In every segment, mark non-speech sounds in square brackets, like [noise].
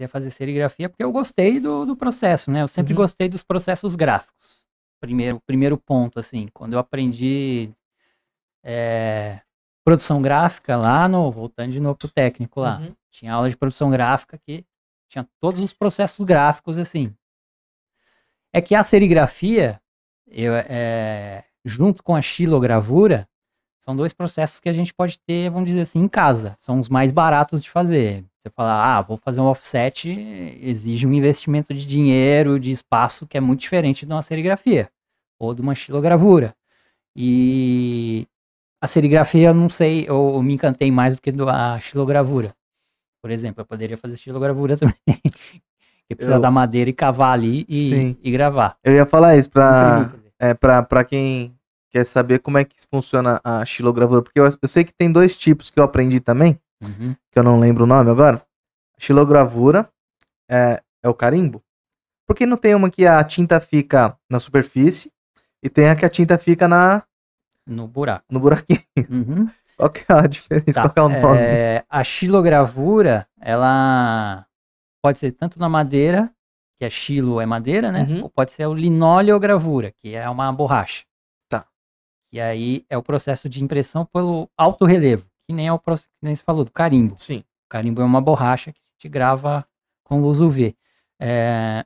comecei a fazer serigrafia porque eu gostei do, do processo, né? Eu sempre uhum. gostei dos processos gráficos. Primeiro, primeiro ponto, assim, quando eu aprendi é, produção gráfica lá no. Voltando de novo pro técnico lá. Uhum. Tinha aula de produção gráfica que tinha todos os processos gráficos, assim. É que a serigrafia, eu, é, junto com a xilogravura, são dois processos que a gente pode ter, vamos dizer assim, em casa. São os mais baratos de fazer. Você fala, ah, vou fazer um offset, exige um investimento de dinheiro, de espaço, que é muito diferente de uma serigrafia ou de uma xilogravura. E a serigrafia, não sei, eu, eu me encantei mais do que a xilogravura. Por exemplo, eu poderia fazer xilogravura [laughs] também. que precisa eu... da madeira e cavar ali e, e gravar. Eu ia falar isso para é, pra quem Quer saber como é que funciona a xilogravura? Porque eu, eu sei que tem dois tipos que eu aprendi também, uhum. que eu não lembro o nome agora. Xilogravura é, é o carimbo. Porque não tem uma que a tinta fica na superfície e tem a que a tinta fica na. No buraco. No buraquinho. [laughs] Uhum. Qual que é a diferença? Tá. Qual é o nome? É, a xilogravura, ela pode ser tanto na madeira, que a é xilo é madeira, né? Uhum. Ou pode ser o linoleogravura, que é uma borracha. E aí é o processo de impressão pelo alto relevo, que nem é o processo que nem se falou do carimbo. Sim. O carimbo é uma borracha que a gente grava com luz UV. É,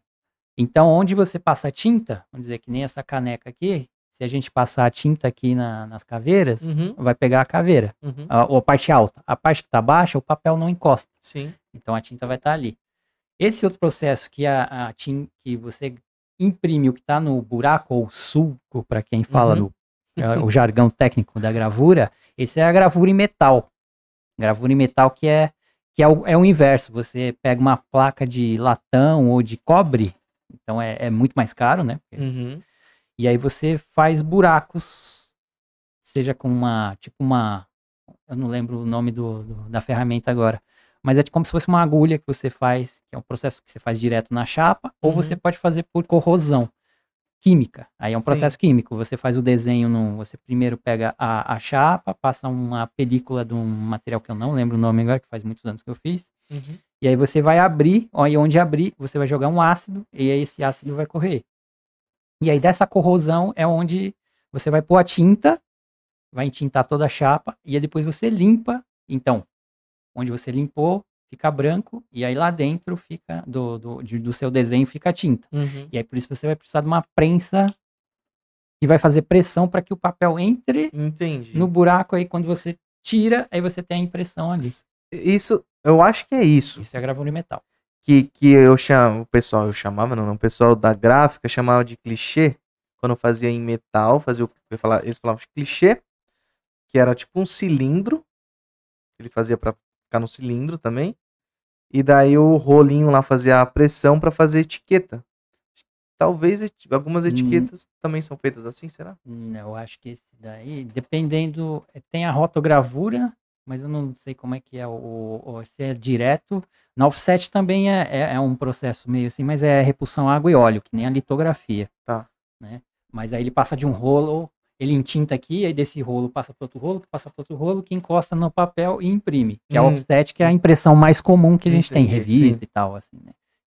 então, onde você passa tinta, vamos dizer que nem essa caneca aqui, se a gente passar a tinta aqui na, nas caveiras, uhum. vai pegar a caveira, uhum. a, ou a parte alta. A parte que está baixa, o papel não encosta. Sim. Então a tinta vai estar tá ali. Esse outro processo que a, a tinta, que você imprime o que está no buraco ou sulco, para quem fala uhum. no é o jargão técnico da gravura, esse é a gravura em metal. Gravura em metal que é que é o, é o inverso. Você pega uma placa de latão ou de cobre, então é, é muito mais caro, né? Uhum. E aí você faz buracos, seja com uma tipo uma, eu não lembro o nome do, do da ferramenta agora, mas é como se fosse uma agulha que você faz, que é um processo que você faz direto na chapa, uhum. ou você pode fazer por corrosão química. Aí é um Sim. processo químico. Você faz o desenho, no, você primeiro pega a, a chapa, passa uma película de um material que eu não lembro o nome agora, que faz muitos anos que eu fiz. Uhum. E aí você vai abrir, aí onde abrir, você vai jogar um ácido, e aí esse ácido vai correr. E aí dessa corrosão é onde você vai pôr a tinta, vai entintar toda a chapa, e aí depois você limpa. Então, onde você limpou, fica branco e aí lá dentro fica do, do, de, do seu desenho fica tinta. Uhum. E aí por isso você vai precisar de uma prensa que vai fazer pressão para que o papel entre Entendi. no buraco aí quando você tira, aí você tem a impressão ali. Isso, eu acho que é isso. Isso é gravura em metal. Que, que eu chamo, o pessoal, eu chamava, não, não, o pessoal da gráfica chamava de clichê, quando fazia em metal, fazia, eles falavam de clichê, que era tipo um cilindro, ele fazia para ficar no cilindro também, e daí o rolinho lá fazia a pressão para fazer etiqueta. Talvez algumas hum. etiquetas hum. também são feitas assim, será? Não, hum, eu acho que esse daí, dependendo, eh, tem a rotogravura, mas eu não sei como é que é o, o se é direto. Na offset também é, é, é, um processo meio assim, mas é repulsão água e óleo, que nem a litografia. Tá. Né? Mas aí ele passa de um rolo ele entinta aqui, aí desse rolo passa para outro rolo, que passa para outro rolo, que encosta no papel e imprime. Que é hum. é o offset, que é a impressão mais comum que a gente Entendi, tem, revista sim. e tal, assim, né?